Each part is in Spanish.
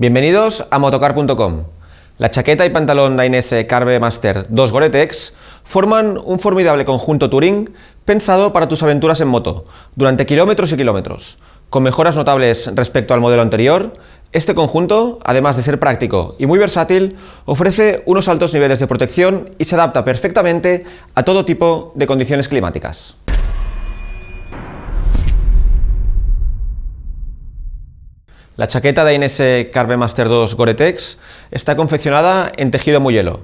Bienvenidos a motocar.com. La chaqueta y pantalón Dainese Carve Master 2 Gore-Tex forman un formidable conjunto Touring pensado para tus aventuras en moto, durante kilómetros y kilómetros. Con mejoras notables respecto al modelo anterior, este conjunto, además de ser práctico y muy versátil, ofrece unos altos niveles de protección y se adapta perfectamente a todo tipo de condiciones climáticas. La chaqueta Dainese Carbemaster Carve Master 2 Gore-Tex está confeccionada en tejido muy hielo,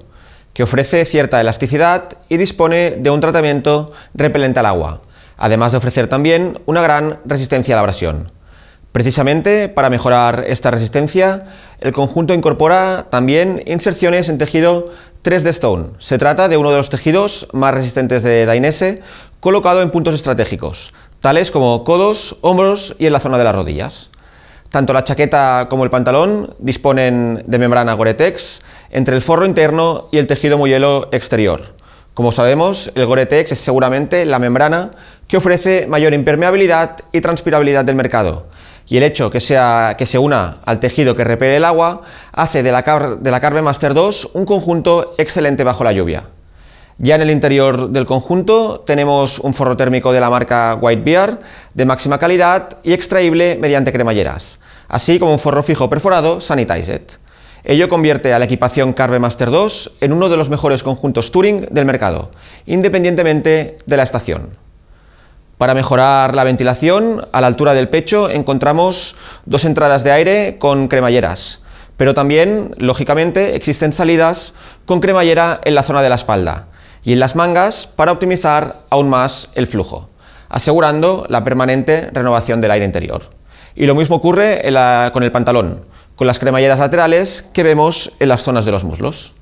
que ofrece cierta elasticidad y dispone de un tratamiento repelente al agua, además de ofrecer también una gran resistencia a la abrasión. Precisamente para mejorar esta resistencia, el conjunto incorpora también inserciones en tejido 3D Stone. Se trata de uno de los tejidos más resistentes de Dainese, colocado en puntos estratégicos, tales como codos, hombros y en la zona de las rodillas. Tanto la chaqueta como el pantalón disponen de membrana Gore-Tex entre el forro interno y el tejido muyelo exterior. Como sabemos, el Gore-Tex es seguramente la membrana que ofrece mayor impermeabilidad y transpirabilidad del mercado, y el hecho que, sea, que se una al tejido que repele el agua hace de la, Carve de Master 2 un conjunto excelente bajo la lluvia. Ya en el interior del conjunto tenemos un forro térmico de la marca White Bear de máxima calidad y extraíble mediante cremalleras, así como un forro fijo perforado Sanitized. Ello convierte a la equipación Carve Master 2 en uno de los mejores conjuntos Touring del mercado, independientemente de la estación. Para mejorar la ventilación, a la altura del pecho encontramos dos entradas de aire con cremalleras, pero también, lógicamente, existen salidas con cremallera en la zona de la espalda, y en las mangas para optimizar aún más el flujo, asegurando la permanente renovación del aire interior. Y lo mismo ocurre con el pantalón, con las cremalleras laterales que vemos en las zonas de los muslos.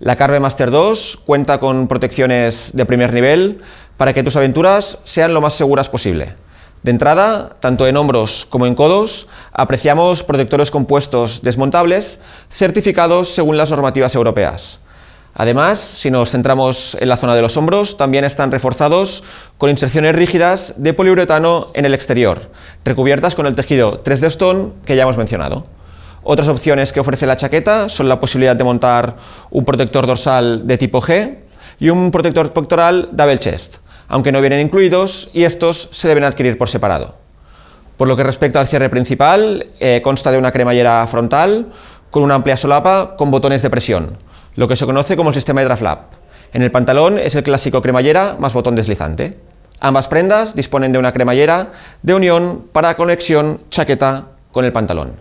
La Carve Master 2 cuenta con protecciones de primer nivel para que tus aventuras sean lo más seguras posible. De entrada, tanto en hombros como en codos, apreciamos protectores compuestos desmontables certificados según las normativas europeas Además, si nos centramos en la zona de los hombros, también están reforzados con inserciones rígidas de poliuretano en el exterior, recubiertas con el tejido 3D Stone que ya hemos mencionado. Otras opciones que ofrece la chaqueta son la posibilidad de montar un protector dorsal de tipo G y un protector pectoral double chest, aunque no vienen incluidos y estos se deben adquirir por separado. Por lo que respecta al cierre principal, eh, consta de una cremallera frontal con una amplia solapa con botones de presión, lo que se conoce como el sistema HydraFlap. En el pantalón es el clásico cremallera más botón deslizante. Ambas prendas disponen de una cremallera de unión para conexión chaqueta con el pantalón.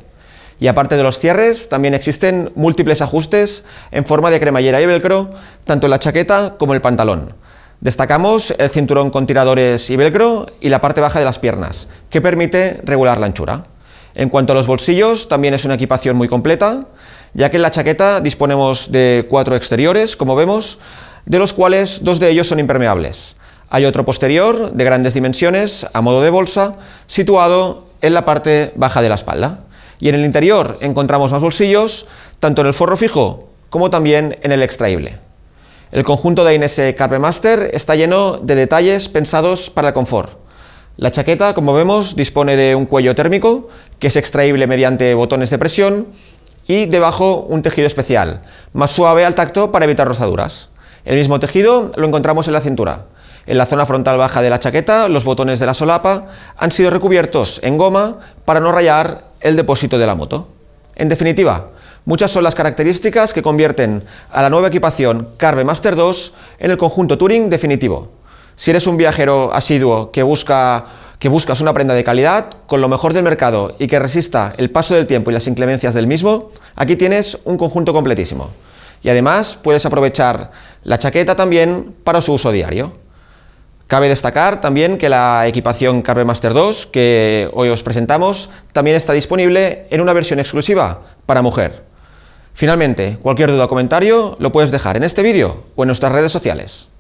Y aparte de los cierres, también existen múltiples ajustes en forma de cremallera y velcro, tanto en la chaqueta como el pantalón. Destacamos el cinturón con tiradores y velcro y la parte baja de las piernas, que permite regular la anchura. En cuanto a los bolsillos, también es una equipación muy completa, ya que en la chaqueta disponemos de cuatro exteriores, como vemos, de los cuales dos de ellos son impermeables. Hay otro posterior, de grandes dimensiones, a modo de bolsa, situado en la parte baja de la espalda. Y en el interior encontramos más bolsillos, tanto en el forro fijo como también en el extraíble. El conjunto de INS Master está lleno de detalles pensados para el confort la chaqueta, como vemos, dispone de un cuello térmico, que es extraíble mediante botones de presión, y debajo un tejido especial, más suave al tacto para evitar rozaduras. El mismo tejido lo encontramos en la cintura. En la zona frontal baja de la chaqueta, los botones de la solapa han sido recubiertos en goma para no rayar el depósito de la moto. En definitiva, muchas son las características que convierten a la nueva equipación Carve Master 2 en el conjunto Touring definitivo. Si eres un viajero asiduo que busca que buscas una prenda de calidad con lo mejor del mercado y que resista el paso del tiempo y las inclemencias del mismo, aquí tienes un conjunto completísimo. Y además puedes aprovechar la chaqueta también para su uso diario. Cabe destacar también que la equipación Carve Master 2 que hoy os presentamos también está disponible en una versión exclusiva para mujer. Finalmente, cualquier duda o comentario lo puedes dejar en este vídeo o en nuestras redes sociales.